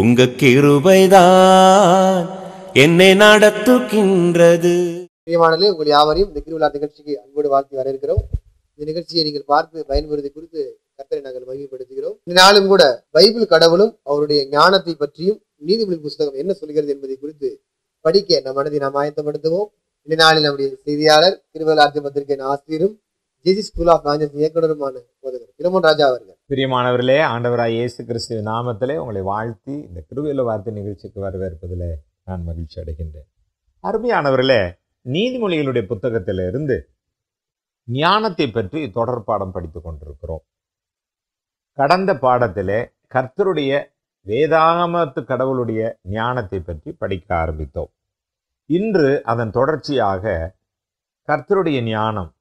உங்க கிருபைதான் என்னை நடத்துகின்றது பிரியமானது உங்கள் யாவரையும் இந்த கிருவிழா நிகழ்ச்சிக்கு அன்போடு வாழ்த்து வரவேற்கிறோம் இந்த நிகழ்ச்சியை நீங்கள் பார்த்து பயன்படுத்தி குறித்து கத்தரை நாங்கள் இந்த நாளும் கூட பைபிள் கடவுளும் அவருடைய ஞானத்தை பற்றியும் நீதிபதி புஸ்தகம் என்ன சொல்கிறது என்பதை குறித்து படிக்க நம் மனதை நாம் ஆயத்தப்படுத்துவோம் இந்த நாளில் நம்முடைய செய்தியாளர் திருவள்ளாத்திய பத்திரிகையின் ஆசிரியரும் ஜிஜி ஸ்கூல் ஆஃப் ராஜன் இயக்குனருமான போதகர் திருமன் ராஜா அவர்கள் பிரியமானவர்களே ஆண்டவராக இயேசு கிறிஸ்துவ நாமத்திலே உங்களை வாழ்த்தி இந்த கிருவியில் வார்த்தை நிகழ்ச்சிக்கு வரவேற்பதில் நான் மகிழ்ச்சி அடைகின்றேன் அருமையானவர்களே நீதிமொழிகளுடைய புத்தகத்திலிருந்து ஞானத்தை பற்றி தொடர் பாடம் படித்து கொண்டிருக்கிறோம் கடந்த பாடத்திலே கர்த்தருடைய வேதாமத்து கடவுளுடைய ஞானத்தை பற்றி படிக்க ஆரம்பித்தோம் இன்று அதன் தொடர்ச்சியாக கர்த்தருடைய ஞானம்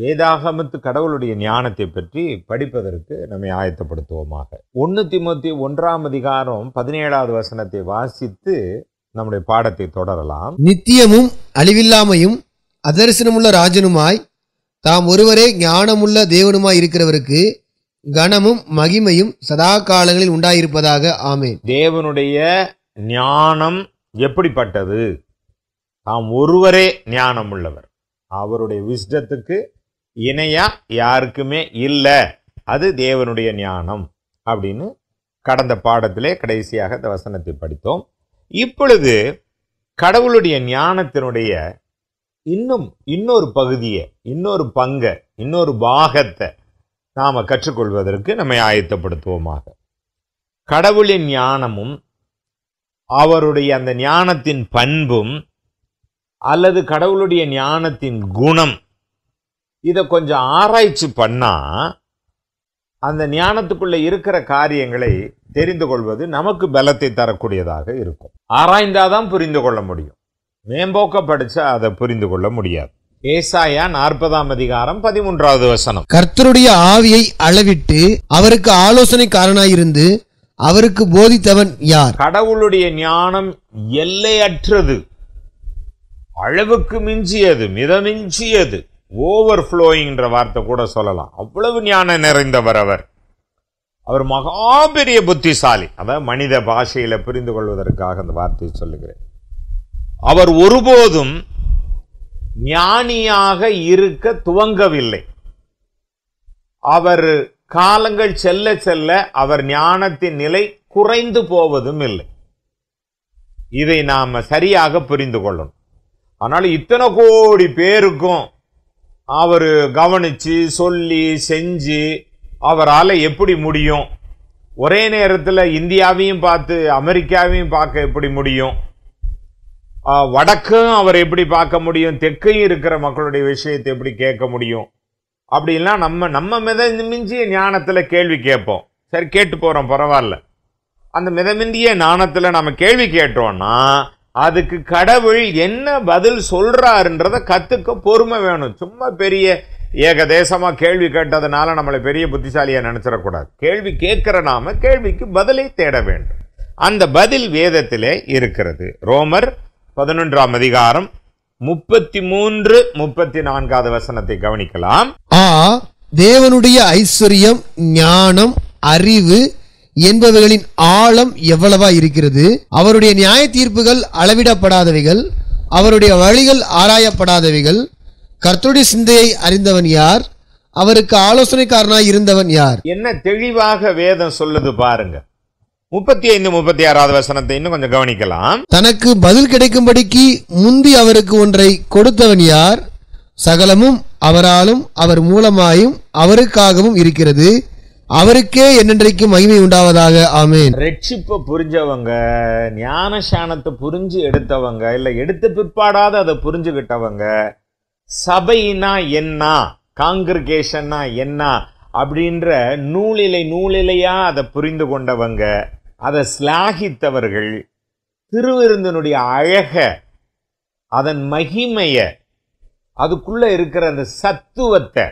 வேதாகமத்து கடவுளுடைய ஞானத்தை பற்றி படிப்பதற்கு நம்மை ஆயத்தப்படுத்துவோமாக ஒன்று திமுத்தி ஒன்றாம் அதிகாரம் பதினேழாவது வசனத்தை வாசித்து நம்முடைய பாடத்தை தொடரலாம் நித்தியமும் அழிவில்லாமையும் அதரிசனமுள்ள ராஜனுமாய் தாம் ஒருவரே ஞானமுள்ள தேவனுமாய் இருக்கிறவருக்கு கனமும் மகிமையும் சதா காலங்களில் உண்டாயிருப்பதாக ஆமே தேவனுடைய ஞானம் எப்படிப்பட்டது தாம் ஒருவரே ஞானம் உள்ளவர் அவருடைய விஷ்டத்துக்கு இணையாக யாருக்குமே இல்லை அது தேவனுடைய ஞானம் அப்படின்னு கடந்த பாடத்திலே கடைசியாக இந்த வசனத்தை படித்தோம் இப்பொழுது கடவுளுடைய ஞானத்தினுடைய இன்னும் இன்னொரு பகுதியை இன்னொரு பங்கை இன்னொரு பாகத்தை நாம் கற்றுக்கொள்வதற்கு நம்மை ஆயத்தப்படுத்துவோமாக கடவுளின் ஞானமும் அவருடைய அந்த ஞானத்தின் பண்பும் அல்லது கடவுளுடைய ஞானத்தின் குணம் இதை கொஞ்சம் ஆராய்ச்சி பண்ணால் அந்த ஞானத்துக்குள்ளே இருக்கிற காரியங்களை தெரிந்து கொள்வது நமக்கு பலத்தை தரக்கூடியதாக இருக்கும் ஆராய்ந்தாதான் புரிந்து கொள்ள முடியும் மேம்போக்க படித்தா அதை புரிந்து கொள்ள முடியாது ஏசாயா நாற்பதாம் அதிகாரம் பதிமூன்றாவது வசனம் கர்த்தருடைய ஆவியை அளவிட்டு அவருக்கு ஆலோசனை இருந்து அவருக்கு போதித்தவன் யார் கடவுளுடைய ஞானம் எல்லையற்றது அளவுக்கு மிஞ்சியது மிதமிஞ்சியது ஓவர் ஃப்ளோயிங்கிற வார்த்தை கூட சொல்லலாம் அவ்வளவு ஞானம் நிறைந்தவர் அவர் அவர் மகா பெரிய புத்திசாலி அதான் மனித பாஷையில் புரிந்து கொள்வதற்காக அந்த வார்த்தையை சொல்லுகிறேன் அவர் ஒருபோதும் ஞானியாக இருக்க துவங்கவில்லை அவர் காலங்கள் செல்ல செல்ல அவர் ஞானத்தின் நிலை குறைந்து போவதும் இல்லை இதை நாம் சரியாக புரிந்து கொள்ளணும் ஆனால் இத்தனை கோடி பேருக்கும் அவர் கவனித்து சொல்லி செஞ்சு அவரால் எப்படி முடியும் ஒரே நேரத்தில் இந்தியாவையும் பார்த்து அமெரிக்காவையும் பார்க்க எப்படி முடியும் வடக்கும் அவர் எப்படி பார்க்க முடியும் தெற்கையும் இருக்கிற மக்களுடைய விஷயத்தை எப்படி கேட்க முடியும் அப்படிலாம் நம்ம நம்ம மித மிஞ்சிய ஞானத்தில் கேள்வி கேட்போம் சரி கேட்டு போகிறோம் பரவாயில்ல அந்த மிதமிந்திய ஞானத்தில் நம்ம கேள்வி கேட்டோன்னா அதுக்கு கடவுள் என்ன பதில் சொல்றாருன்றத கத்துக்க பொறுமை வேணும் சும்மா பெரிய ஏகதேசமாக கேள்வி கேட்டதுனால நம்மளை பெரிய புத்திசாலியாக நினச்சிடக்கூடாது கேள்வி கேட்குற நாம கேள்விக்கு பதிலை தேட வேண்டும் அந்த பதில் வேதத்திலே இருக்கிறது ரோமர் பதினொன்றாம் அதிகாரம் முப்பத்தி மூன்று முப்பத்தி நான்காவது வசனத்தை கவனிக்கலாம் ஆ தேவனுடைய ஐஸ்வர்யம் ஞானம் அறிவு என்பவைகளின் ஆழம் எவ்வளவா இருக்கிறது அவருடைய நியாய தீர்ப்புகள் அளவிடப்படாதவைகள் அவருடைய வழிகள் ஆராயப்படாதவைகள் கர்த்தருடைய சிந்தையை அறிந்தவன் யார் அவருக்கு ஆலோசனைக்காரனாய் இருந்தவன் யார் என்ன தெளிவாக வேதம் சொல்லுது பாருங்க முப்பத்தி ஐந்து முப்பத்தி ஆறாவது வசனத்தை இன்னும் கொஞ்சம் கவனிக்கலாம் தனக்கு பதில் கிடைக்கும்படிக்கு முந்தி அவருக்கு ஒன்றை கொடுத்தவன் யார் சகலமும் அவராலும் அவர் மூலமாயும் அவருக்காகவும் இருக்கிறது அவருக்கே என்னென்றைக்கு மகிமை உண்டாவதாக ஆமேன் ரட்சிப்பை புரிஞ்சவங்க ஞானசானத்தை புரிஞ்சு எடுத்தவங்க இல்லை எடுத்த பிற்பாடாத அதை புரிஞ்சுக்கிட்டவங்க சபைனா என்ன காங்கிரிகேஷன்னா என்ன அப்படின்ற நூலிலை நூலிலையா அதை புரிந்து கொண்டவங்க அதை ஸ்லாகித்தவர்கள் திருவிருந்தனுடைய அழக அதன் மகிமையை அதுக்குள்ளே இருக்கிற அந்த சத்துவத்தை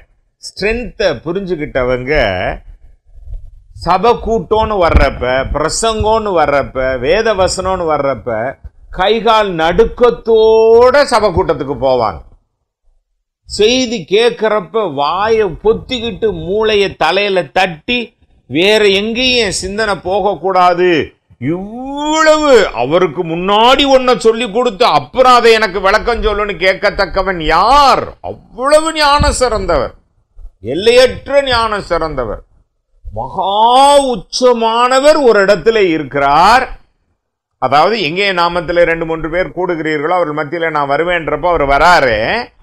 ஸ்ட்ரென்த்தை புரிஞ்சுக்கிட்டவங்க சபை கூட்டம்னு வர்றப்ப பிரசங்கம்னு வர்றப்ப வேத வசனம்னு வர்றப்ப கைகால் நடுக்கத்தோட சபை கூட்டத்துக்கு போவாங்க செய்தி கேட்குறப்ப வாயை பொத்திக்கிட்டு மூளையை தலையில் தட்டி வேற எங்கேயும் சிந்தனை போகக்கூடாது இவ்வளவு அவருக்கு முன்னாடி ஒன்றை சொல்லி கொடுத்து அப்புறம் அதை எனக்கு விளக்கம் சொல்லுன்னு கேட்கத்தக்கவன் யார் அவ்வளவு ஞானம் சிறந்தவர் எல்லையற்ற ஞானம் சிறந்தவர் மகா உச்சமானவர் ஒரு இடத்துல இருக்கிறார் அதாவது எங்கே நாமத்தில் ரெண்டு மூன்று பேர் கூடுகிறீர்களோ அவர் மத்தியில் நான் வருவேன்றப்போ அவர் வராரு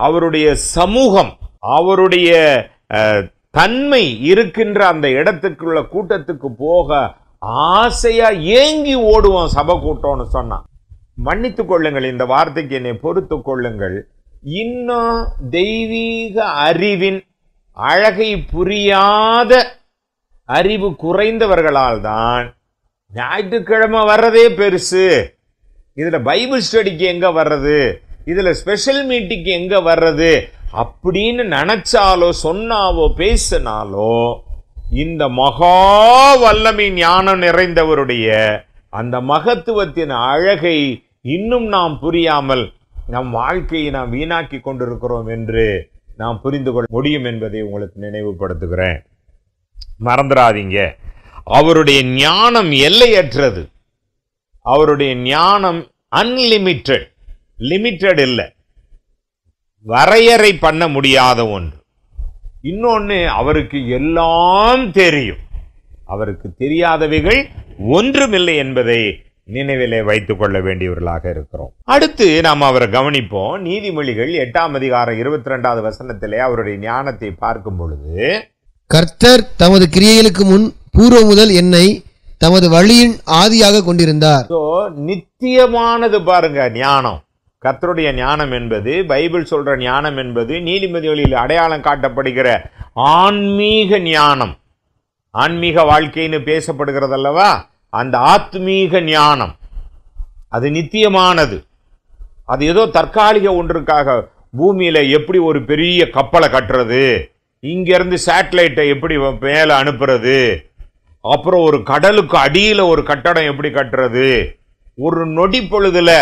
அவருடைய சமூகம் அவருடைய தன்மை இருக்கின்ற அந்த இடத்துக்குள்ள கூட்டத்துக்கு போக ஆசையா ஏங்கி ஓடுவோம் சபை கூட்டம்னு சொன்னான் மன்னித்துக் கொள்ளுங்கள் இந்த வார்த்தைக்கு என்னை பொறுத்து கொள்ளுங்கள் இன்னும் தெய்வீக அறிவின் அழகை புரியாத அறிவு குறைந்தவர்களால் தான் ஞாயிற்றுக்கிழமை வர்றதே பெருசு இதில் பைபிள் ஸ்டடிக்கு எங்கே வர்றது இதில் ஸ்பெஷல் மீட்டிங்க்கு எங்கே வர்றது அப்படின்னு நினச்சாலோ சொன்னாவோ பேசினாலோ இந்த மகா வல்லமை ஞானம் நிறைந்தவருடைய அந்த மகத்துவத்தின் அழகை இன்னும் நாம் புரியாமல் நம் வாழ்க்கையை நாம் வீணாக்கி கொண்டிருக்கிறோம் என்று நாம் புரிந்து கொள்ள முடியும் என்பதை உங்களுக்கு நினைவுபடுத்துகிறேன் மறந்துடாதீங்க அவருடைய ஞானம் எல்லையற்றது அவருடைய ஞானம் அன்லிமிட்டெட் லிமிட்டெட் இல்லை வரையறை பண்ண முடியாத ஒன்று இன்னொன்று அவருக்கு எல்லாம் தெரியும் அவருக்கு தெரியாதவைகள் ஒன்றுமில்லை என்பதை நினைவிலே வைத்துக் கொள்ள வேண்டியவர்களாக இருக்கிறோம் அடுத்து நாம் அவரை கவனிப்போம் நீதிமொழிகள் எட்டாம் அதிகாரம் இருபத்தி ரெண்டாவது வசனத்திலே அவருடைய ஞானத்தை பார்க்கும் பொழுது கர்த்தர் தமது கிரியைகளுக்கு முன் பூர்வ முதல் என்னை தமது வழியின் ஆதியாக கொண்டிருந்தார் நித்தியமானது பாருங்க ஞானம் கர்த்தருடைய ஞானம் என்பது பைபிள் சொல்ற ஞானம் என்பது வழியில் அடையாளம் காட்டப்படுகிற ஆன்மீக ஞானம் ஆன்மீக வாழ்க்கைன்னு பேசப்படுகிறது அல்லவா அந்த ஆத்மீக ஞானம் அது நித்தியமானது அது ஏதோ தற்காலிக ஒன்றுக்காக பூமியில் எப்படி ஒரு பெரிய கப்பலை கட்டுறது இங்கேருந்து சேட்டலைட்டை எப்படி மேலே அனுப்புறது அப்புறம் ஒரு கடலுக்கு அடியில் ஒரு கட்டடம் எப்படி கட்டுறது ஒரு நொடி பொழுதில்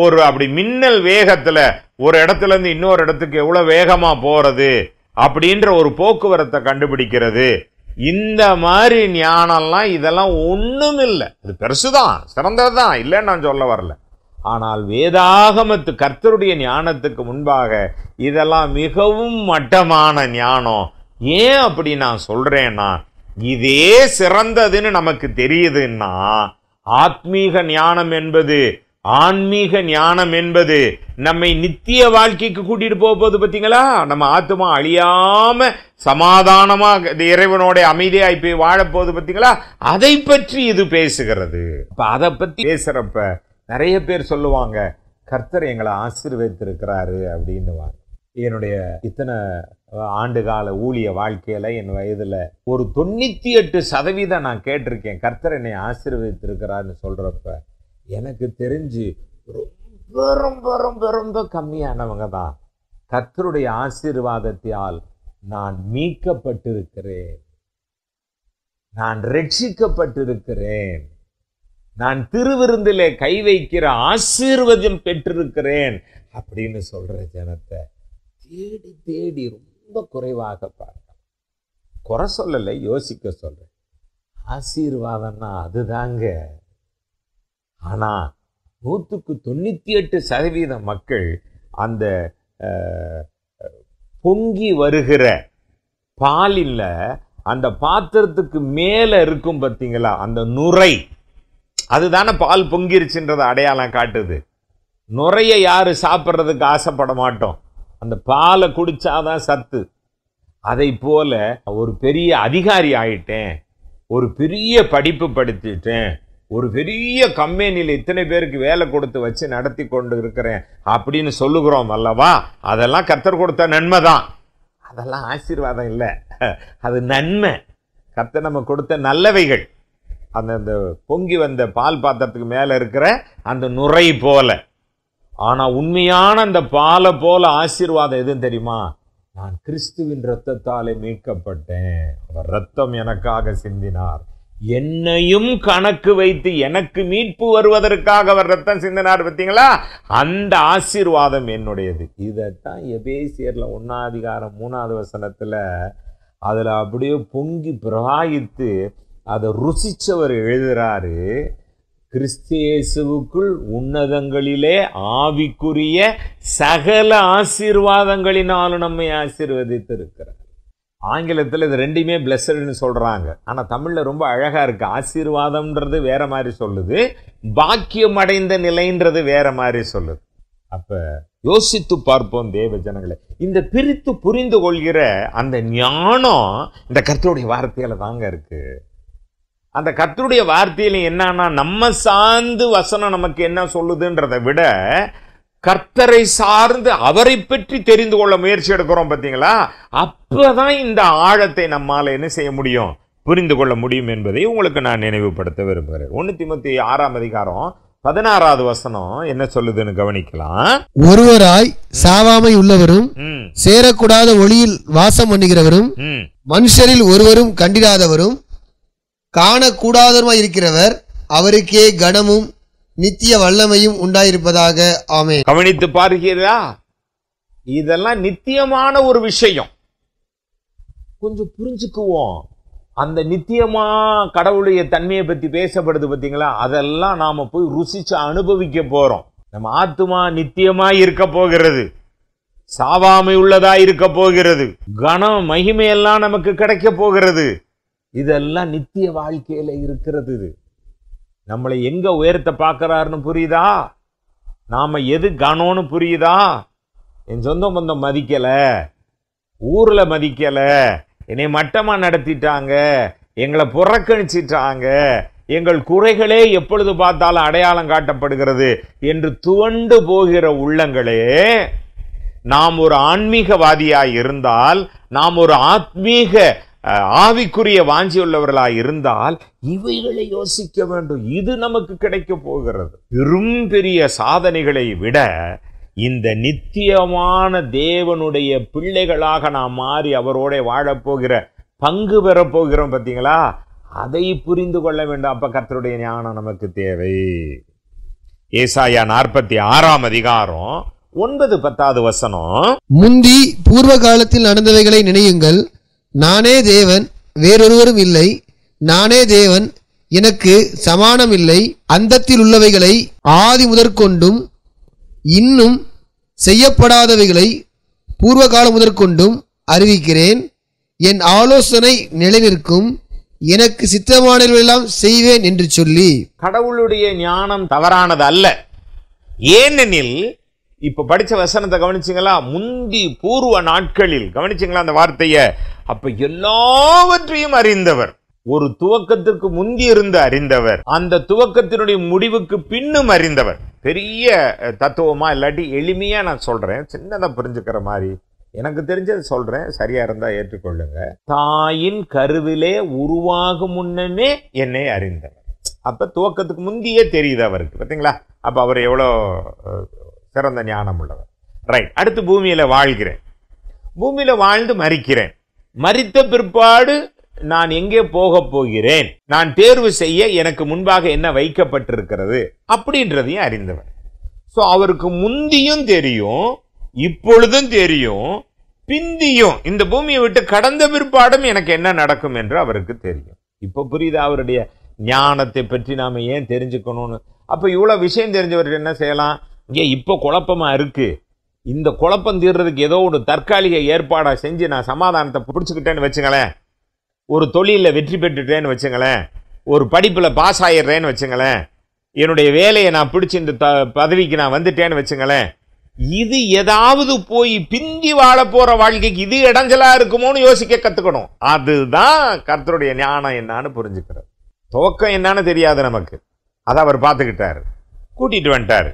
ஒரு அப்படி மின்னல் வேகத்தில் ஒரு இடத்துலேருந்து இன்னொரு இடத்துக்கு எவ்வளோ வேகமாக போகிறது அப்படின்ற ஒரு போக்குவரத்தை கண்டுபிடிக்கிறது இந்த மாதிரி ஞானம்லாம் இதெல்லாம் ஒன்றும் இல்லை அது பெருசு தான் சிறந்தது தான் இல்லைன்னு நான் சொல்ல வரல ஆனால் வேதாகமத்து கர்த்தருடைய ஞானத்துக்கு முன்பாக இதெல்லாம் மிகவும் மட்டமான ஞானம் ஏன் அப்படி நான் சொல்கிறேன்னா இதே சிறந்ததுன்னு நமக்கு தெரியுதுன்னா ஆத்மீக ஞானம் என்பது ஆன்மீக ஞானம் என்பது நம்மை நித்திய வாழ்க்கைக்கு கூட்டிட்டு போகும்போது பார்த்தீங்களா நம்ம ஆத்மா அழியாம சமாதானமாக இறைவனோட அமைதியாய் போய் வாழப்போகுது பார்த்தீங்களா அதை பற்றி இது பேசுகிறது இப்போ அதை பற்றி பேசுகிறப்ப நிறைய பேர் சொல்லுவாங்க கர்த்தர் எங்களை ஆசீர்வதித்திருக்கிறாரு அப்படின்னுவாங்க என்னுடைய இத்தனை ஆண்டு கால ஊழிய வாழ்க்கையில் என் வயதில் ஒரு தொண்ணூற்றி எட்டு சதவீதம் நான் கேட்டிருக்கேன் கர்த்தர் என்னை ஆசீர்வதித்திருக்கிறான்னு சொல்கிறப்ப எனக்கு தெரிஞ்சு ரொம்ப ரொம்ப ரொம்ப ரொம்ப கம்மியானவங்க தான் கர்த்தருடைய ஆசீர்வாதத்தால் நான் மீட்கப்பட்டிருக்கிறேன் நான் ரட்சிக்கப்பட்டிருக்கிறேன் நான் திருவிருந்திலே கை வைக்கிற ஆசீர்வதம் பெற்றிருக்கிறேன் அப்படின்னு சொல்கிற ஜனத்தை தேடி தேடி ரொம்ப குறைவாக பார்க்கலாம் குறை சொல்லலை யோசிக்க சொல்கிறேன் ஆசீர்வாதம்னா அதுதாங்க ஆனால் நூற்றுக்கு தொண்ணூற்றி எட்டு சதவீத மக்கள் அந்த பொங்கி வருகிற பாலில் அந்த பாத்திரத்துக்கு மேலே இருக்கும் பார்த்தீங்களா அந்த நுரை அதுதானே பால் பொங்கிருச்சுன்றதை அடையாளம் காட்டுது நுரையை யார் சாப்பிட்றதுக்கு ஆசைப்பட மாட்டோம் அந்த பாலை குடித்தாதான் சத்து அதை போல் ஒரு பெரிய அதிகாரி ஆயிட்டேன் ஒரு பெரிய படிப்பு படுத்திட்டேன் ஒரு பெரிய கம்பெனியில் இத்தனை பேருக்கு வேலை கொடுத்து வச்சு நடத்தி கொண்டு இருக்கிறேன் அப்படின்னு சொல்லுகிறோம் அல்லவா அதெல்லாம் கத்தர் கொடுத்த நன்மை தான் அதெல்லாம் ஆசீர்வாதம் இல்லை அது நன்மை கத்தை நம்ம கொடுத்த நல்லவைகள் அந்த அந்த பொங்கி வந்த பால் பாத்திரத்துக்கு மேலே இருக்கிற அந்த நுரை போல ஆனால் உண்மையான அந்த பாலை போல ஆசீர்வாதம் எதுவும் தெரியுமா நான் கிறிஸ்துவின் ரத்தத்தாலே மீட்கப்பட்டேன் அவர் ரத்தம் எனக்காக சிந்தினார் என்னையும் கணக்கு வைத்து எனக்கு மீட்பு வருவதற்காக அவர் ரத்தம் சிந்தினார் பார்த்தீங்களா அந்த ஆசீர்வாதம் என்னுடையது இதைத்தான் எபேசியரில் ஒன்றாதிகாரம் மூணாவது வசனத்தில் அதில் அப்படியே பொங்கி பிரகாயித்து அதை ருசிச்சவர் எழுதுகிறாரு கிறிஸ்தியேசுவுக்குள் உன்னதங்களிலே ஆவிக்குரிய சகல ஆசீர்வாதங்களினாலும் நம்மை ஆசீர்வதித்திருக்கிறார் ஆங்கிலத்தில் இது ரெண்டுமே பிளஸ்ஸடுன்னு சொல்கிறாங்க ஆனால் தமிழில் ரொம்ப அழகாக இருக்குது ஆசீர்வாதம்ன்றது வேறு மாதிரி சொல்லுது பாக்கியம் அடைந்த நிலைன்றது வேற மாதிரி சொல்லுது அப்போ யோசித்து பார்ப்போம் தேவ ஜனங்களை இந்த பிரித்து புரிந்து கொள்கிற அந்த ஞானம் இந்த கருத்துடைய வார்த்தையில் தாங்க இருக்குது அந்த கத்தருடைய வார்த்தையில என்னன்னா நம்ம சார்ந்து வசனம் நமக்கு என்ன சொல்லுதுன்றதை விட கர்த்தரை சார்ந்து அவரை பற்றி தெரிந்து கொள்ள முயற்சி எடுக்கிறோம் பார்த்தீங்களா அப்பதான் இந்த ஆழத்தை நம்மால் என்ன செய்ய முடியும் புரிந்து கொள்ள முடியும் என்பதை உங்களுக்கு நான் நினைவுபடுத்த விரும்புகிறேன் ஒன்னு திமுத்தி ஆறாம் அதிகாரம் பதினாறாவது வசனம் என்ன சொல்லுதுன்னு கவனிக்கலாம் ஒருவராய் சாவாமை உள்ளவரும் சேரக்கூடாத ஒளியில் வாசம் பண்ணுகிறவரும் மனுஷரில் ஒருவரும் கண்டிராதவரும் காணக்கூடாதருமாய் இருக்கிறவர் அவருக்கே கனமும் நித்திய வல்லமையும் உண்டாயிருப்பதாக ஆமே கவனித்து பாருகிறா இதெல்லாம் நித்தியமான ஒரு விஷயம் கொஞ்சம் புரிஞ்சுக்குவோம் அந்த நித்தியமா கடவுளுடைய தன்மையை பத்தி பேசப்படுது பார்த்தீங்களா அதெல்லாம் நாம போய் ருசிச்சு அனுபவிக்க போறோம் நம்ம ஆத்மா நித்தியமா இருக்க போகிறது சாவாமை உள்ளதா இருக்க போகிறது கன மகிமையெல்லாம் நமக்கு கிடைக்க போகிறது இதெல்லாம் நித்திய வாழ்க்கையில் இருக்கிறது இது நம்மளை எங்கே உயரத்தை பார்க்குறாருன்னு புரியுதா நாம் எது கனோன்னு புரியுதா என் சொந்த பந்தம் மதிக்கலை ஊரில் மதிக்கலை என்னை மட்டமாக நடத்திட்டாங்க எங்களை புறக்கணிச்சிட்டாங்க எங்கள் குறைகளே எப்பொழுது பார்த்தாலும் அடையாளம் காட்டப்படுகிறது என்று துவண்டு போகிற உள்ளங்களே நாம் ஒரு ஆன்மீகவாதியாய் இருந்தால் நாம் ஒரு ஆத்மீக ஆவிக்குரிய வாஞ்சி உள்ளவர்களாக இருந்தால் இவைகளை யோசிக்க வேண்டும் இது நமக்கு கிடைக்க போகிறது பெரும் பெரிய சாதனைகளை விட இந்த நித்தியமான தேவனுடைய பிள்ளைகளாக நாம் மாறி அவரோட வாழப்போகிற பங்கு பெறப்போகிறோம் பார்த்தீங்களா அதை புரிந்து கொள்ள வேண்டும் அப்போ கர்த்தருடைய ஞானம் நமக்கு தேவை ஏசாயா நாற்பத்தி ஆறாம் அதிகாரம் ஒன்பது பத்தாவது வசனம் முந்தி பூர்வ காலத்தில் நடந்தவைகளை நினையுங்கள் நானே தேவன் வேறொருவரும் இல்லை நானே தேவன் எனக்கு சமானம் இல்லை அந்தத்தில் உள்ளவைகளை ஆதி முதற்கொண்டும் இன்னும் செய்யப்படாதவைகளை பூர்வகாலம் முதற்கொண்டும் அறிவிக்கிறேன் என் ஆலோசனை நிலைநிற்கும் எனக்கு சித்தமானவர்களெல்லாம் செய்வேன் என்று சொல்லி கடவுளுடைய ஞானம் தவறானது அல்ல ஏனெனில் இப்ப படிச்ச வசனத்தை கவனிச்சிங்களா முந்தி பூர்வ நாட்களில் கவனிச்சிங்களா அந்த வார்த்தையை அப்ப எல்லாவற்றையும் அறிந்தவர் ஒரு துவக்கத்திற்கு முந்தி இருந்து அறிந்தவர் அந்த துவக்கத்தினுடைய முடிவுக்கு பின்னும் அறிந்தவர் பெரிய தத்துவமா இல்லாட்டி எளிமையா நான் சொல்றேன் சின்னதா புரிஞ்சுக்கிற மாதிரி எனக்கு தெரிஞ்சது சொல்றேன் சரியா இருந்தா ஏற்றுக்கொள்ளுங்க தாயின் கருவிலே உருவாகும் முன்னமே என்னை அறிந்தவர் அப்ப துவக்கத்துக்கு முந்தியே தெரியுது அவருக்கு பார்த்தீங்களா அப்ப அவர் எவ்வளோ சிறந்த ஞானம் உள்ளவர் ரைட் அடுத்து பூமியில வாழ்கிறேன் பூமியில வாழ்ந்து மறிக்கிறேன் மறித்த பிற்பாடு நான் எங்கே போக போகிறேன் நான் தேர்வு செய்ய எனக்கு முன்பாக என்ன வைக்கப்பட்டிருக்கிறது அப்படின்றதையும் அறிந்தவர் ஸோ அவருக்கு முந்தியும் தெரியும் இப்பொழுதும் தெரியும் பிந்தியும் இந்த பூமியை விட்டு கடந்த பிற்பாடும் எனக்கு என்ன நடக்கும் என்று அவருக்கு தெரியும் இப்போ புரியுது அவருடைய ஞானத்தை பற்றி நாம் ஏன் தெரிஞ்சுக்கணும்னு அப்போ இவ்வளோ விஷயம் தெரிஞ்சவர்கள் என்ன செய்யலாம் இங்கே இப்போ குழப்பமாக இருக்குது இந்த குழப்பம் தீர்றதுக்கு ஏதோ ஒரு தற்காலிக ஏற்பாடாக செஞ்சு நான் சமாதானத்தை பிடிச்சிக்கிட்டேன்னு வச்சுங்களேன் ஒரு தொழிலில் வெற்றி பெற்றுட்டேன்னு வச்சுங்களேன் ஒரு படிப்பில் பாஸ் ஆயிடுறேன்னு வச்சுங்களேன் என்னுடைய வேலையை நான் பிடிச்சி இந்த த பதவிக்கு நான் வந்துட்டேன்னு வச்சுங்களேன் இது ஏதாவது போய் பிந்தி வாழ போகிற வாழ்க்கைக்கு இது இடைஞ்சலாக இருக்குமோன்னு யோசிக்க கற்றுக்கணும் அதுதான் கர்த்தருடைய ஞானம் என்னான்னு புரிஞ்சுக்கிறது துவக்கம் என்னான்னு தெரியாது நமக்கு அதை அவர் பார்த்துக்கிட்டார் கூட்டிகிட்டு வந்துட்டார்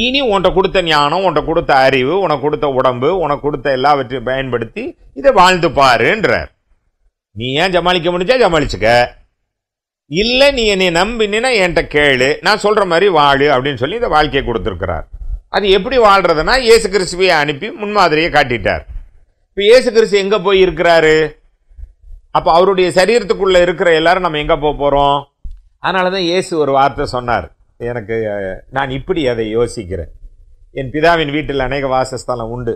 இனி உன்ட்ட கொடுத்த ஞானம் உன்ட்ட கொடுத்த அறிவு உனக்கு கொடுத்த உடம்பு உனக்கு கொடுத்த எல்லாவற்றையும் பயன்படுத்தி இதை வாழ்ந்து பாருன்றார் நீ ஏன் ஜமாளிக்க முடிஞ்சா ஜமாளிச்சுக்க இல்லை நீ என்னை நம்பினா என்கிட்ட கேளு நான் சொல்கிற மாதிரி வாழு அப்படின்னு சொல்லி இந்த வாழ்க்கையை கொடுத்துருக்கிறார் அது எப்படி வாழ்கிறதுனா இயேசு கிறிஸ்துவையை அனுப்பி முன்மாதிரியை காட்டிட்டார் இப்போ இயேசு கிறிஸ்து எங்கே போய் இருக்கிறாரு அப்போ அவருடைய சரீரத்துக்குள்ளே இருக்கிற எல்லாரும் நம்ம எங்கே போக போகிறோம் அதனால தான் இயேசு ஒரு வார்த்தை சொன்னார் எனக்கு நான் இப்படி அதை யோசிக்கிறேன் என் பிதாவின் வீட்டில் அநேக வாசஸ்தலம் உண்டு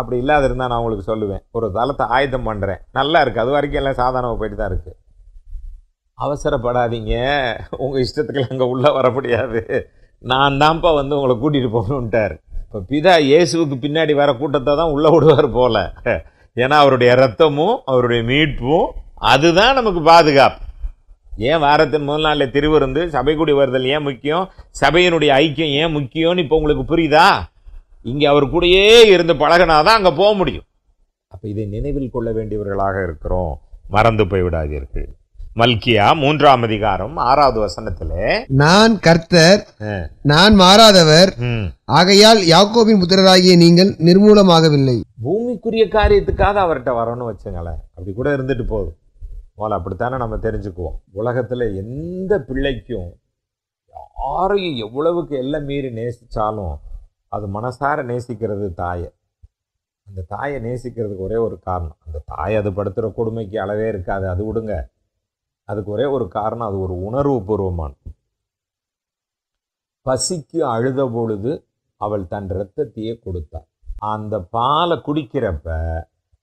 அப்படி இல்லாதிருந்தால் நான் உங்களுக்கு சொல்லுவேன் ஒரு தளத்தை ஆயுதம் பண்ணுறேன் நல்லா இருக்குது அது வரைக்கும் எல்லாம் சாதாரணமாக போயிட்டு தான் இருக்குது அவசரப்படாதீங்க உங்கள் இஷ்டத்துக்கு அங்கே உள்ளே வர முடியாது நான் தான்ப்பா வந்து உங்களை கூட்டிகிட்டு போகணுன்ட்டார் இப்போ பிதா இயேசுவுக்கு பின்னாடி வர கூட்டத்தை தான் உள்ளே விடுவார் போல் ஏன்னா அவருடைய ரத்தமும் அவருடைய மீட்பும் அதுதான் நமக்கு பாதுகாப்பு ஏன் வாரத்தின் முதல் நாளில் திருவிருந்து சபை கூடி வருதல் ஏன் முக்கியம் சபையினுடைய ஐக்கியம் ஏன் முக்கியம்னு இப்போ உங்களுக்கு புரியுதா இங்கே அவர் கூடயே இருந்து பழகினா தான் அங்கே போக முடியும் அப்போ இதை நினைவில் கொள்ள வேண்டியவர்களாக இருக்கிறோம் மறந்து போய்விடாதீர்கள் மல்கியா மூன்றாம் அதிகாரம் ஆறாவது வசனத்தில் நான் கர்த்தர் நான் மாறாதவர் ஆகையால் யாக்கோபின் புத்திரராகிய நீங்கள் நிர்மூலமாகவில்லை பூமிக்குரிய காரியத்துக்காக அவர்கிட்ட வரணும்னு வச்சுங்களேன் அப்படி கூட இருந்துட்டு போதும் முதல்ல அப்படித்தானே நம்ம தெரிஞ்சுக்குவோம் உலகத்தில் எந்த பிள்ளைக்கும் யாரையும் எவ்வளவுக்கு எல்லாம் மீறி நேசித்தாலும் அது மனசார நேசிக்கிறது தாயை அந்த தாயை நேசிக்கிறதுக்கு ஒரே ஒரு காரணம் அந்த தாய் அது படுத்துகிற கொடுமைக்கு அளவே இருக்காது அது விடுங்க அதுக்கு ஒரே ஒரு காரணம் அது ஒரு உணர்வு பூர்வமான பசிக்கு அழுத பொழுது அவள் தன் இரத்தத்தையே கொடுத்தாள் அந்த பாலை குடிக்கிறப்ப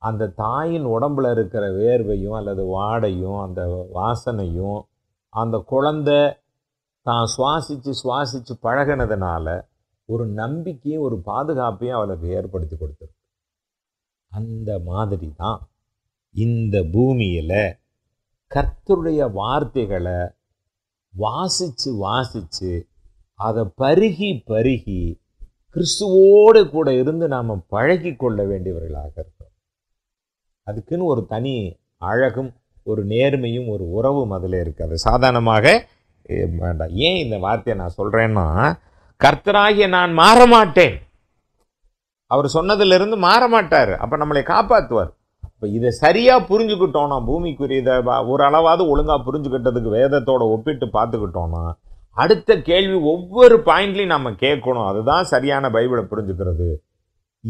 அந்த தாயின் உடம்பில் இருக்கிற வேர்வையும் அல்லது வாடையும் அந்த வாசனையும் அந்த குழந்தை தான் சுவாசித்து சுவாசித்து பழகினதுனால ஒரு நம்பிக்கையும் ஒரு பாதுகாப்பையும் அவளுக்கு ஏற்படுத்தி கொடுத்துருக்கு அந்த மாதிரி தான் இந்த பூமியில் கர்த்தருடைய வார்த்தைகளை வாசித்து வாசித்து அதை பருகி பருகி கிறிஸ்துவோடு கூட இருந்து நாம் பழகி கொள்ள வேண்டியவர்களாக இருக்கிறோம் அதுக்குன்னு ஒரு தனி அழகும் ஒரு நேர்மையும் ஒரு உறவும் அதில் இருக்காது சாதாரணமாக வேண்டாம் ஏன் இந்த வார்த்தையை நான் சொல்கிறேன்னா கர்த்தராகிய நான் மாற மாட்டேன் அவர் சொன்னதிலிருந்து மாற மாட்டார் அப்போ நம்மளை காப்பாற்றுவார் இப்போ இதை சரியாக புரிஞ்சுக்கிட்டோம்னா பூமிக்குரிய ஒரு அளவாவது ஒழுங்காக புரிஞ்சுக்கிட்டதுக்கு வேதத்தோட ஒப்பிட்டு பார்த்துக்கிட்டோம்னா அடுத்த கேள்வி ஒவ்வொரு பாயிண்ட்லையும் நம்ம கேட்கணும் அதுதான் சரியான பைபிளை புரிஞ்சுக்கிறது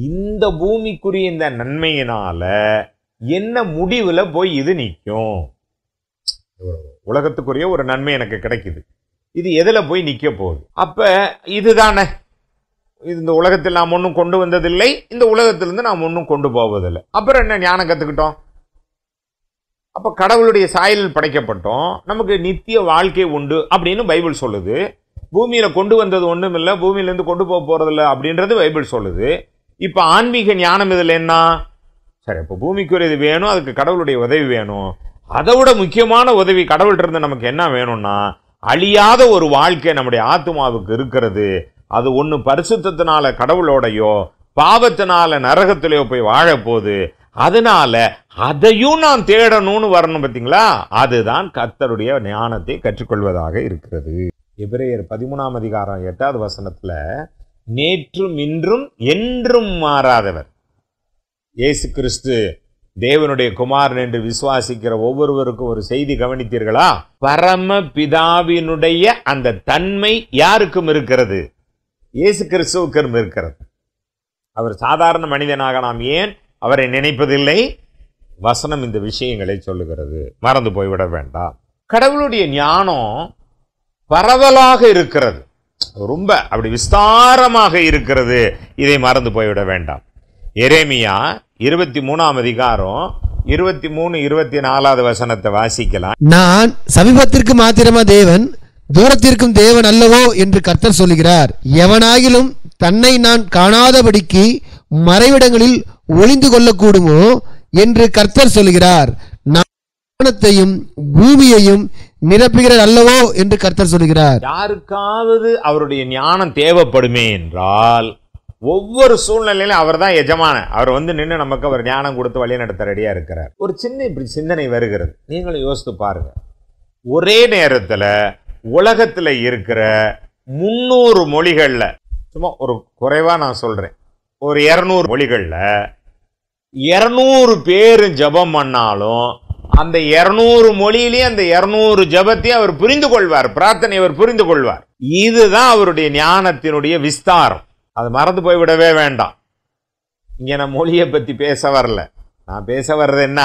இந்த பூமிக்குரிய இந்த நன்மையினால் என்ன முடிவில் போய் இது நிற்கும் உலகத்துக்குரிய ஒரு நன்மை எனக்கு கிடைக்குது இது எதில் போய் நிற்க போகுது அப்போ இதுதானே இந்த உலகத்தில் நாம் ஒன்றும் கொண்டு வந்ததில்லை இந்த உலகத்திலேருந்து நாம் ஒன்றும் கொண்டு போவதில்லை அப்புறம் என்ன ஞானம் கற்றுக்கிட்டோம் அப்போ கடவுளுடைய சாயலில் படைக்கப்பட்டோம் நமக்கு நித்திய வாழ்க்கை உண்டு அப்படின்னு பைபிள் சொல்லுது பூமியில் கொண்டு வந்தது ஒன்றும் இல்லை பூமியிலேருந்து கொண்டு போக போகிறதில்ல அப்படின்றது பைபிள் சொல்லுது இப்போ ஆன்மீக ஞானம் இதில் என்ன சரி இப்போ பூமிக்கு ஒரு இது வேணும் அதுக்கு கடவுளுடைய உதவி வேணும் அதை விட முக்கியமான உதவி கடவுள்கிட்ட இருந்து நமக்கு என்ன வேணும்னா அழியாத ஒரு வாழ்க்கை நம்முடைய ஆத்மாவுக்கு இருக்கிறது அது ஒன்று பரிசுத்தினால கடவுளோடையோ பாவத்தினால நரகத்திலேயோ போய் வாழப்போகுது அதனால அதையும் நான் தேடணும்னு வரணும் பார்த்தீங்களா அதுதான் கத்தருடைய ஞானத்தை கற்றுக்கொள்வதாக இருக்கிறது எபிரேயர் பதிமூணாம் அதிகாரம் எட்டாவது வசனத்தில் நேற்றும் இன்றும் என்றும் மாறாதவர் இயேசு கிறிஸ்து தேவனுடைய குமாரன் என்று விசுவாசிக்கிற ஒவ்வொருவருக்கும் ஒரு செய்தி கவனித்தீர்களா பரம பிதாவினுடைய அந்த தன்மை யாருக்கும் இருக்கிறது இயேசு கிறிஸ்துவுக்கும் இருக்கிறது அவர் சாதாரண மனிதனாக நாம் ஏன் அவரை நினைப்பதில்லை வசனம் இந்த விஷயங்களை சொல்லுகிறது மறந்து போய்விட வேண்டாம் கடவுளுடைய ஞானம் பரவலாக இருக்கிறது ரொம்ப அப்படி விஸ்தாரமாக இருக்கிறது இதை மறந்து போய்விட வேண்டாம் எரேமியா இருபத்தி மூணாம் அதிகாரம் இருபத்தி மூணு இருபத்தி நாலாவது வசனத்தை வாசிக்கலாம் நான் சமீபத்திற்கு மாத்திரமா தேவன் தூரத்திற்கும் தேவன் அல்லவோ என்று கர்த்தர் சொல்லுகிறார் எவனாகிலும் தன்னை நான் காணாதபடிக்கு மறைவிடங்களில் ஒளிந்து கொள்ளக்கூடுமோ என்று கர்த்தர் சொல்லுகிறார் வானத்தையும் பூமியையும் நிரப்புகிறார் அல்லவோ என்று கர்த்தர் சொல்லுகிறார் யாருக்காவது அவருடைய ஞானம் தேவைப்படுமே என்றால் ஒவ்வொரு சூழ்நிலையிலும் அவர் தான் எஜமான அவர் வந்து நின்று நமக்கு அவர் ஞானம் கொடுத்து வழி நடத்த ரெடியாக இருக்கிறார் ஒரு சின்ன இப்படி சிந்தனை வருகிறது நீங்களும் யோசித்து பாருங்கள் ஒரே நேரத்தில் உலகத்தில் இருக்கிற முந்நூறு மொழிகளில் சும்மா ஒரு குறைவாக நான் சொல்கிறேன் ஒரு இரநூறு மொழிகளில் இரநூறு பேர் ஜபம் பண்ணாலும் அந்த இரநூறு மொழியிலேயே அந்த இரநூறு ஜபத்தையும் அவர் புரிந்து கொள்வார் பிரார்த்தனை அவர் புரிந்து கொள்வார் இதுதான் அவருடைய ஞானத்தினுடைய விஸ்தாரம் அது மறந்து போய் விடவே வேண்டாம் இங்கே நான் மொழியை பற்றி பேச வரல நான் பேச வர்றது என்ன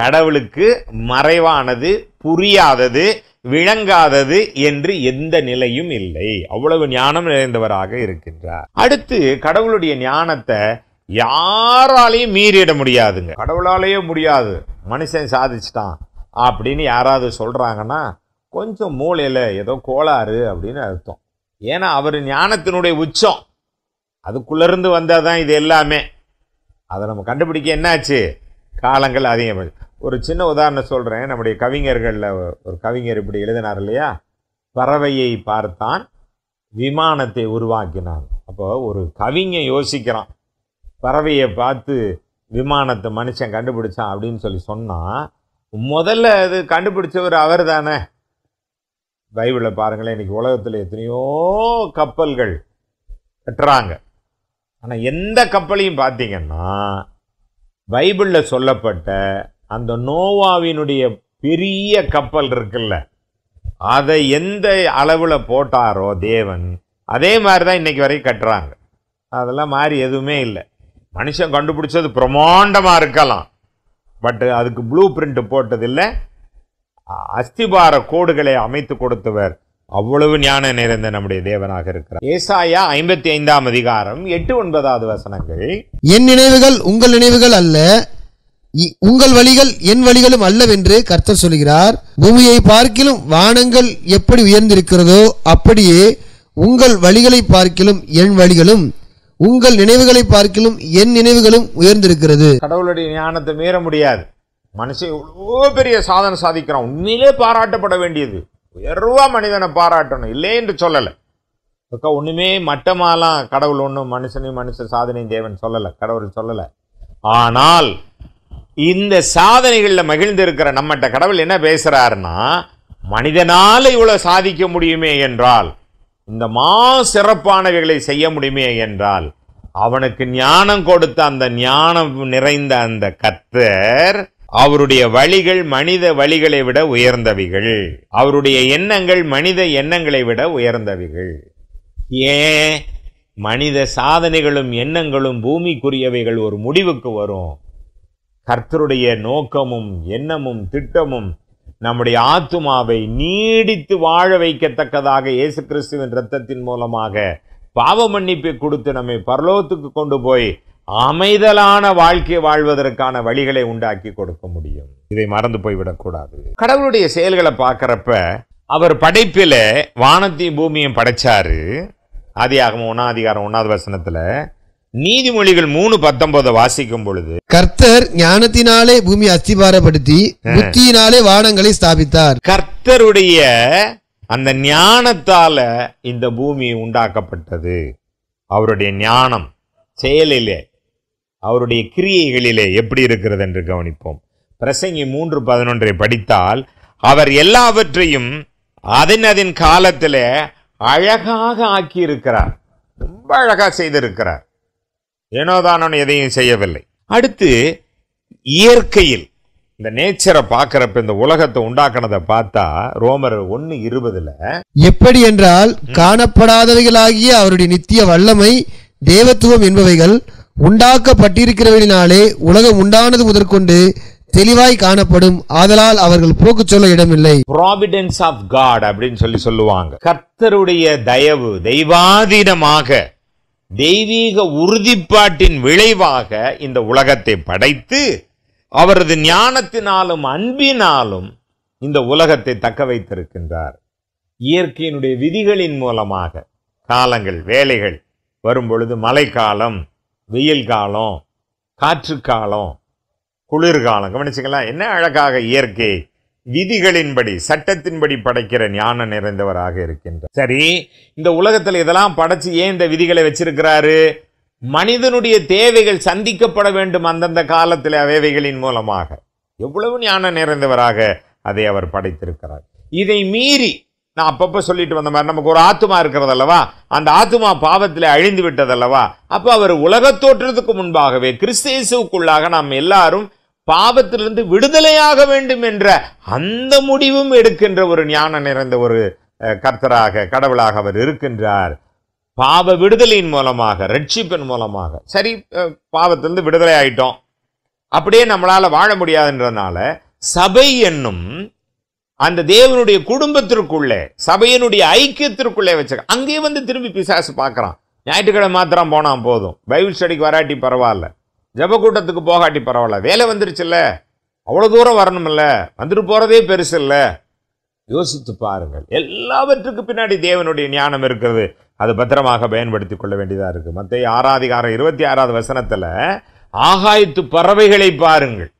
கடவுளுக்கு மறைவானது புரியாதது விளங்காதது என்று எந்த நிலையும் இல்லை அவ்வளவு ஞானம் நிறைந்தவராக இருக்கின்றார் அடுத்து கடவுளுடைய ஞானத்தை யாராலையும் மீறிட முடியாதுங்க கடவுளாலேயே முடியாது மனுஷன் சாதிச்சிட்டான் அப்படின்னு யாராவது சொல்கிறாங்கன்னா கொஞ்சம் மூளையில் ஏதோ கோளாறு அப்படின்னு அர்த்தம் ஏன்னா அவர் ஞானத்தினுடைய உச்சம் அதுக்குள்ளேருந்து வந்தால் தான் இது எல்லாமே அதை நம்ம கண்டுபிடிக்க என்னாச்சு காலங்கள் அதிகம் ஒரு சின்ன உதாரணம் சொல்கிறேன் நம்முடைய கவிஞர்களில் ஒரு கவிஞர் இப்படி எழுதினார் இல்லையா பறவையை பார்த்தான் விமானத்தை உருவாக்கினான் அப்போ ஒரு கவிஞன் யோசிக்கிறான் பறவையை பார்த்து விமானத்தை மனுஷன் கண்டுபிடிச்சான் அப்படின்னு சொல்லி சொன்னால் முதல்ல அது கண்டுபிடிச்சவர் அவர் தானே பைபிளை பாருங்களேன் இன்றைக்கி உலகத்தில் எத்தனையோ கப்பல்கள் கட்டுறாங்க ஆனால் எந்த கப்பலையும் பார்த்தீங்கன்னா பைபிளில் சொல்லப்பட்ட அந்த நோவாவினுடைய பெரிய கப்பல் இருக்குல்ல அதை எந்த அளவில் போட்டாரோ தேவன் அதே மாதிரி தான் இன்றைக்கி வரைக்கும் கட்டுறாங்க அதெல்லாம் மாறி எதுவுமே இல்லை மனுஷன் கண்டுபிடிச்சது பிரமாண்டமாக இருக்கலாம் பட்டு அதுக்கு ப்ளூ பிரிண்ட் போட்டதில்லை அஸ்திபார கோடுகளை அமைத்து கொடுத்தவர் அவ்வளவு ஞான நிறைந்த நம்முடைய தேவனாக இருக்கிறார் ஏசாயா ஐம்பத்தி ஐந்தாம் அதிகாரம் எட்டு ஒன்பதாவது வசனங்கள் என் நினைவுகள் உங்கள் நினைவுகள் அல்ல உங்கள் வழிகள் என் வழிகளும் அல்லவென்று கர்த்தர் சொல்கிறார் பூமியை பார்க்கிலும் வானங்கள் எப்படி உயர்ந்திருக்கிறதோ அப்படியே உங்கள் வழிகளை பார்க்கிலும் என் வழிகளும் உங்கள் நினைவுகளை பார்க்கிலும் என் நினைவுகளும் உயர்ந்திருக்கிறது கடவுளுடைய ஞானத்தை மீற முடியாது மனசை எவ்வளோ பெரிய சாதனை சாதிக்கிறான் உண்மையிலே பாராட்டப்பட வேண்டியது உயர்வா மனிதனை பாராட்டணும் இல்லை என்று சொல்லலை அக்கா ஒன்றுமே மட்டமாலாம் கடவுள் ஒன்றும் மனுஷனையும் மனுஷ சாதனையும் தேவன் சொல்லலை கடவுள் சொல்லலை ஆனால் இந்த சாதனைகளில் மகிழ்ந்திருக்கிற நம்மகிட்ட கடவுள் என்ன பேசுகிறாருன்னா மனிதனால் இவ்வளோ சாதிக்க முடியுமே என்றால் இந்த மா சிறப்பானவைகளை செய்ய முடியுமே என்றால் அவனுக்கு ஞானம் கொடுத்த அந்த ஞானம் நிறைந்த அந்த கத்தர் அவருடைய வழிகள் மனித வழிகளை விட உயர்ந்தவைகள் அவருடைய எண்ணங்கள் மனித எண்ணங்களை விட உயர்ந்தவைகள் ஏன் மனித சாதனைகளும் எண்ணங்களும் பூமிக்குரியவைகள் ஒரு முடிவுக்கு வரும் கர்த்தருடைய நோக்கமும் எண்ணமும் திட்டமும் நம்முடைய ஆத்துமாவை நீடித்து வாழ வைக்கத்தக்கதாக இயேசு கிறிஸ்துவின் ரத்தத்தின் மூலமாக பாவ மன்னிப்பை கொடுத்து நம்மை பரலோகத்துக்கு கொண்டு போய் அமைதலான வாழ்க்கை வாழ்வதற்கான வழிகளை உண்டாக்கி கொடுக்க முடியும் இதை மறந்து போய்விடக்கூடாது கடவுளுடைய செயல்களை பார்க்குறப்ப அவர் படைப்பில் வானத்தையும் பூமியும் படைச்சாரு ஆதியாகமும் அதிகாரம் ஒன்றாவது வசனத்தில் நீதிமொழிகள் மூணு பத்தொன்பது வாசிக்கும் பொழுது கர்த்தர் ஞானத்தினாலே பூமி அஸ்திபாரப்படுத்தி புத்தியினாலே வானங்களை ஸ்தாபித்தார் கர்த்தருடைய அந்த ஞானத்தால இந்த பூமி உண்டாக்கப்பட்டது அவருடைய ஞானம் செயலிலே அவருடைய கிரியைகளிலே எப்படி இருக்கிறது என்று கவனிப்போம் பிரசங்கி மூன்று பதினொன்றை படித்தால் அவர் எல்லாவற்றையும் அதன் அதன் காலத்தில் அழகாக ஆக்கியிருக்கிறார் ரொம்ப அழகாக செய்திருக்கிறார் ஏனோதான எதையும் செய்யவில்லை அடுத்து இயற்கையில் இந்த நேச்சரை பார்க்கிறப்ப இந்த உலகத்தை உண்டாக்குனதை பார்த்தா ரோமர் ஒன்னு இருபதுல எப்படி என்றால் காணப்படாதவைகளாகிய அவருடைய நித்திய வல்லமை தேவத்துவம் என்பவைகள் உண்டாக்கப்பட்டிருக்கிறவரினாலே உலகம் உண்டானது முதற்கொண்டு தெளிவாய் காணப்படும் ஆதலால் அவர்கள் போக்கு சொல்ல இடமில்லை ப்ராவிடன்ஸ் ஆஃப் காட் அப்படின்னு சொல்லி சொல்லுவாங்க கர்த்தருடைய தயவு தெய்வாதீனமாக தெய்வீக உறுதிப்பாட்டின் விளைவாக இந்த உலகத்தை படைத்து அவரது ஞானத்தினாலும் அன்பினாலும் இந்த உலகத்தை தக்க வைத்திருக்கின்றார் இயற்கையினுடைய விதிகளின் மூலமாக காலங்கள் வேலைகள் வரும் பொழுது மழைக்காலம் வெயில் காலம் காற்று காலம் குளிர்காலம் கவனிச்சிக்கலாம் என்ன அழகாக இயற்கை விதிகளின்படி சட்டத்தின்படி படைக்கிற ஞானம் நிறைந்தவராக இருக்கின்றார் சரி இந்த உலகத்தில் இதெல்லாம் படைச்சு ஏன் இந்த விதிகளை வச்சிருக்கிறாரு மனிதனுடைய தேவைகள் சந்திக்கப்பட வேண்டும் அந்தந்த காலத்தில் அவைகளின் மூலமாக எவ்வளவு ஞானம் நிறைந்தவராக அதை அவர் படைத்திருக்கிறார் இதை மீறி நான் அப்பப்போ சொல்லிட்டு வந்த மாதிரி நமக்கு ஒரு ஆத்மா இருக்கிறதல்லவா அந்த ஆத்மா பாவத்தில் அழிந்து விட்டதல்லவா அப்போ அவர் உலகத் தோற்றத்துக்கு முன்பாகவே கிறிஸ்தேசுக்குள்ளாக நாம் எல்லாரும் பாவத்திலிருந்து விடுதலையாக வேண்டும் என்ற அந்த முடிவும் எடுக்கின்ற ஒரு ஞானம் நிறைந்த ஒரு கர்த்தராக கடவுளாக அவர் இருக்கின்றார் பாவ விடுதலையின் மூலமாக ரட்சிப்பின் மூலமாக சரி பாவத்திலிருந்து விடுதலை ஆயிட்டோம் அப்படியே நம்மளால் வாழ முடியாதுன்றதுனால சபை என்னும் அந்த தேவனுடைய குடும்பத்திற்குள்ளே சபையினுடைய ஐக்கியத்திற்குள்ளே வச்சிருக்க அங்கேயே வந்து திரும்பி பிசாசு பார்க்குறான் ஞாயிற்றுக்கிழமை மாத்திரம் போனால் போதும் பைபிள் ஸ்டடிக்கு வராட்டி பரவாயில்ல ஜப கூட்டத்துக்கு போகாட்டி பரவாயில்ல வேலை வந்துருச்சுல்ல அவ்வளோ தூரம் வரணுமில்ல வந்துட்டு போகிறதே பெருசு இல்லை யோசித்து பாருங்கள் எல்லாவற்றுக்கு பின்னாடி தேவனுடைய ஞானம் இருக்கிறது அது பத்திரமாக பயன்படுத்தி கொள்ள வேண்டியதாக இருக்குது மற்ற காரம் இருபத்தி ஆறாவது வசனத்தில் ஆகாயத்து பறவைகளை பாருங்கள்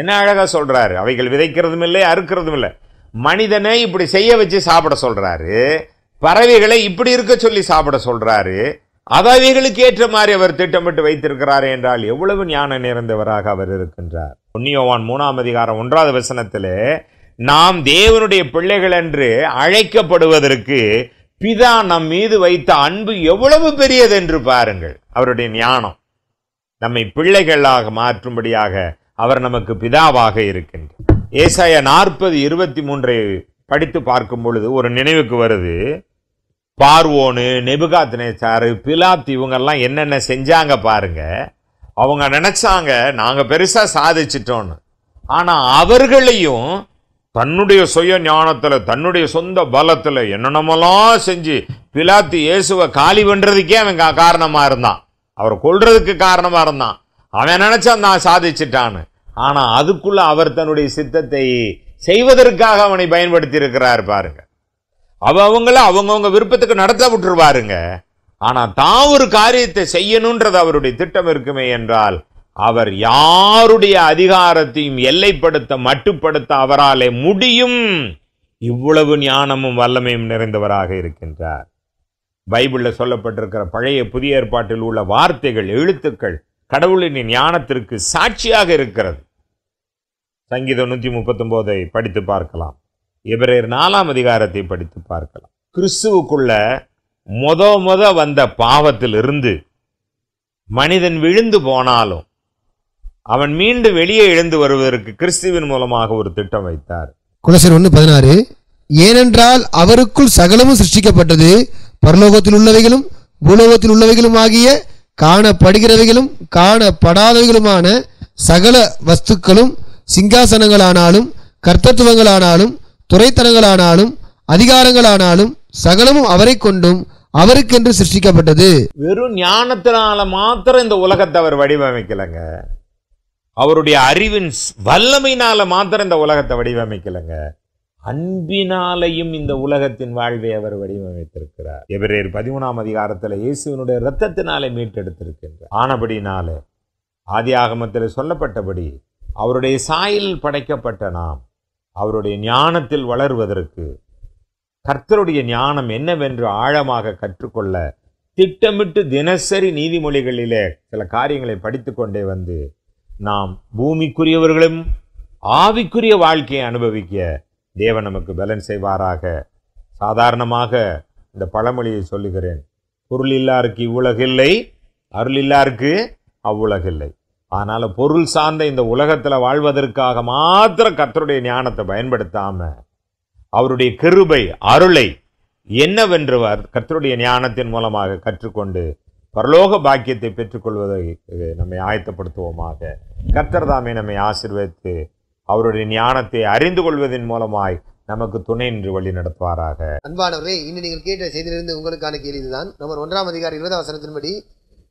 என்ன அழகாக சொல்கிறாரு அவைகள் விதைக்கிறதும் இல்லை அறுக்கிறதும் இல்லை மனிதனை இப்படி செய்ய வச்சு சாப்பிட சொல்கிறாரு பறவைகளை இப்படி இருக்க சொல்லி சாப்பிட சொல்கிறாரு அதவைகளுக்கு ஏற்ற மாதிரி அவர் திட்டமிட்டு வைத்திருக்கிறார் என்றால் எவ்வளவு ஞான நிறைந்தவராக அவர் இருக்கின்றார் பொன்னியோவான் மூணாம் அதிகாரம் ஒன்றாவது வசனத்தில் நாம் தேவனுடைய பிள்ளைகள் என்று அழைக்கப்படுவதற்கு பிதா நம் மீது வைத்த அன்பு எவ்வளவு பெரியது என்று பாருங்கள் அவருடைய ஞானம் நம்மை பிள்ளைகளாக மாற்றும்படியாக அவர் நமக்கு பிதாவாக இருக்கின்றார் ஏசாய நாற்பது இருபத்தி மூன்றை படித்து பார்க்கும் பொழுது ஒரு நினைவுக்கு வருது பார்வோனு நெபுகாத் நேச்சாரு பிலாத் இவங்கெல்லாம் என்னென்ன செஞ்சாங்க பாருங்க அவங்க நினச்சாங்க நாங்கள் பெருசாக சாதிச்சிட்டோன்னு ஆனால் அவர்களையும் தன்னுடைய சுய ஞானத்தில் தன்னுடைய சொந்த பலத்தில் என்னென்னமெல்லாம் செஞ்சு பிலாத்து இயேசுவை காலி பண்ணுறதுக்கே அவன் காரணமாக இருந்தான் அவரை கொள்றதுக்கு காரணமாக இருந்தான் அவன் நினச்சா நான் சாதிச்சிட்டான்னு ஆனால் அதுக்குள்ளே அவர் தன்னுடைய சித்தத்தை செய்வதற்காக அவனை பயன்படுத்தி இருக்கிறார் பாருங்க அவங்கள அவங்கவுங்க விருப்பத்துக்கு நடத்த விட்டுருவாருங்க ஆனால் தான் ஒரு காரியத்தை செய்யணுன்றது அவருடைய திட்டம் இருக்குமே என்றால் அவர் யாருடைய அதிகாரத்தையும் எல்லைப்படுத்த மட்டுப்படுத்த அவராலே முடியும் இவ்வளவு ஞானமும் வல்லமையும் நிறைந்தவராக இருக்கின்றார் பைபிளில் சொல்லப்பட்டிருக்கிற பழைய புதிய ஏற்பாட்டில் உள்ள வார்த்தைகள் எழுத்துக்கள் கடவுளின் ஞானத்திற்கு சாட்சியாக இருக்கிறது சங்கீதம் நூற்றி முப்பத்தொம்போதை படித்து பார்க்கலாம் எபிரேர் நாலாம் அதிகாரத்தை படித்து பார்க்கலாம் கிறிஸ்துவுக்குள்ள மொத மொத வந்த பாவத்திலிருந்து மனிதன் விழுந்து போனாலும் அவன் மீண்டும் வெளியே எழுந்து வருவதற்கு கிறிஸ்துவின் மூலமாக ஒரு திட்டம் வைத்தார் குலசர் ஒன்று பதினாறு ஏனென்றால் அவருக்குள் சகலமும் சிருஷ்டிக்கப்பட்டது பரலோகத்தில் உள்ளவைகளும் பூலோகத்தில் உள்ளவைகளும் ஆகிய காணப்படுகிறவைகளும் காணப்படாதவைகளுமான சகல வஸ்துக்களும் சிங்காசனங்களானாலும் கர்த்தத்துவங்களானாலும் துறைத்தனங்களானாலும் அதிகாரங்களானாலும் சகலமும் அவரை கொண்டும் அவருக்கென்று சிருஷ்டிக்கப்பட்டது வெறும் ஞானத்தினால மாத்திரம் இந்த உலகத்தை அவர் வடிவமைக்கலைங்க அவருடைய அறிவின் வல்லமையினால மாத்திரம் இந்த உலகத்தை வடிவமைக்கலைங்க அன்பினாலையும் இந்த உலகத்தின் வாழ்வை அவர் வடிவமைத்திருக்கிறார் எவரேர் பதிமூணாம் அதிகாரத்தில் இயேசுவனுடைய இரத்தத்தினாலே மீட்டெடுத்திருக்கின்றார் ஆனபடினாலே ஆதி ஆகமத்தில் சொல்லப்பட்டபடி அவருடைய சாயலில் படைக்கப்பட்ட நாம் அவருடைய ஞானத்தில் வளர்வதற்கு கர்த்தருடைய ஞானம் என்னவென்று ஆழமாக கற்றுக்கொள்ள திட்டமிட்டு தினசரி நீதிமொழிகளிலே சில காரியங்களை படித்து கொண்டே வந்து நாம் பூமிக்குரியவர்களும் ஆவிக்குரிய வாழ்க்கையை அனுபவிக்க தேவன் நமக்கு பலன் செய்வாராக சாதாரணமாக இந்த பழமொழியை சொல்லுகிறேன் பொருள் இல்லாருக்கு இல்லை அருள் இல்லாருக்கு இல்லை அதனால் பொருள் சார்ந்த இந்த உலகத்தில் வாழ்வதற்காக மாத்திர கத்தருடைய ஞானத்தை பயன்படுத்தாமல் அவருடைய கிருபை அருளை என்னவென்றவர் கத்தருடைய ஞானத்தின் மூலமாக கற்றுக்கொண்டு பரலோக பாக்கியத்தை பெற்றுக்கொள்வதை நம்மை ஆயத்தப்படுத்துவோமாக கர்த்தர் தாமே நம்மை ஆசிர்வதித்து அவருடைய ஞானத்தை அறிந்து கொள்வதன் மூலமாய் நமக்கு துணை நின்று வழி நடத்துவாராக அன்பானவரே இன்று நீங்கள் கேட்ட செய்தியிலிருந்து உங்களுக்கான கேள்வி இதுதான் நம்பர் ஒன்றாம் அதிகாரி இருபது அவசரத்தின்படி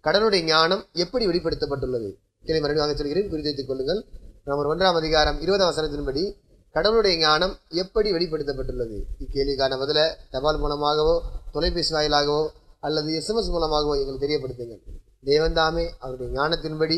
கடனுடைய ஞானம் எப்படி வெளிப்படுத்தப்பட்டுள்ளது கேள்வி மறுபடியும் சொல்கிறேன் குறித்து கொள்ளுங்கள் நம்பர் ஒன்றாம் அதிகாரம் இருபது அவசரத்தின்படி கடவுளுடைய ஞானம் எப்படி வெளிப்படுத்தப்பட்டுள்ளது இக்கேள்விக்கான பதில தபால் மூலமாகவோ தொலைபேசி வாயிலாகவோ அல்லது எஸ்எம்எஸ் மூலமாகவோ எங்களுக்கு தெரியப்படுத்துங்கள் தேவன்தாமே அவருடைய ஞானத்தின்படி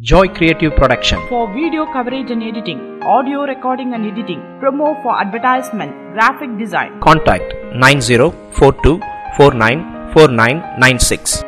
Joy Creative Production for video coverage and editing, audio recording and editing, promo for advertisement, graphic design. Contact 9042494996.